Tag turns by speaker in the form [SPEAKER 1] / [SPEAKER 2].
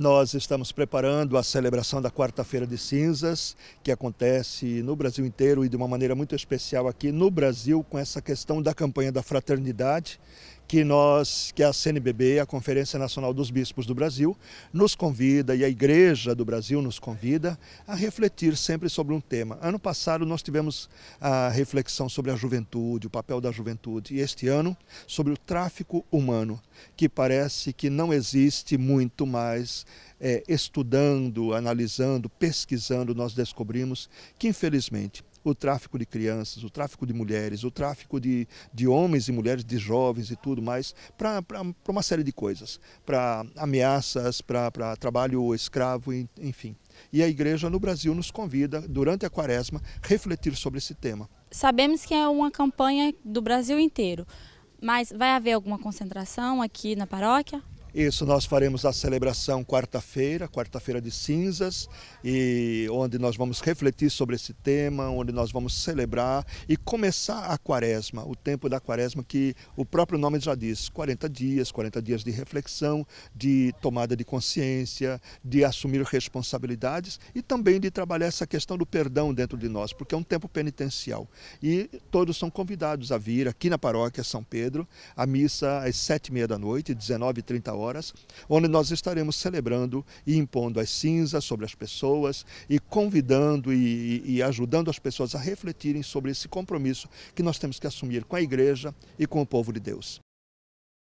[SPEAKER 1] Nós estamos preparando a celebração da Quarta-feira de Cinzas, que acontece no Brasil inteiro e de uma maneira muito especial aqui no Brasil, com essa questão da campanha da fraternidade, que nós, que a CNBB, a Conferência Nacional dos Bispos do Brasil, nos convida e a Igreja do Brasil nos convida a refletir sempre sobre um tema. Ano passado nós tivemos a reflexão sobre a juventude, o papel da juventude, e este ano sobre o tráfico humano, que parece que não existe muito mais é, estudando, analisando, pesquisando, nós descobrimos que, infelizmente, o tráfico de crianças, o tráfico de mulheres, o tráfico de, de homens e mulheres, de jovens e tudo mais, para uma série de coisas, para ameaças, para trabalho escravo, enfim. E a igreja no Brasil nos convida, durante a quaresma, refletir sobre esse tema.
[SPEAKER 2] Sabemos que é uma campanha do Brasil inteiro, mas vai haver alguma concentração aqui na paróquia?
[SPEAKER 1] Isso nós faremos a celebração quarta-feira, quarta-feira de cinzas, e onde nós vamos refletir sobre esse tema, onde nós vamos celebrar e começar a quaresma, o tempo da quaresma que o próprio nome já diz, 40 dias, 40 dias de reflexão, de tomada de consciência, de assumir responsabilidades e também de trabalhar essa questão do perdão dentro de nós, porque é um tempo penitencial. E todos são convidados a vir aqui na paróquia São Pedro, a missa às sete e meia da noite, 19 h 30 horas, onde nós estaremos celebrando e impondo as cinzas sobre as pessoas e convidando e, e ajudando as pessoas a refletirem sobre esse compromisso que nós temos que assumir com a igreja e com o povo de Deus.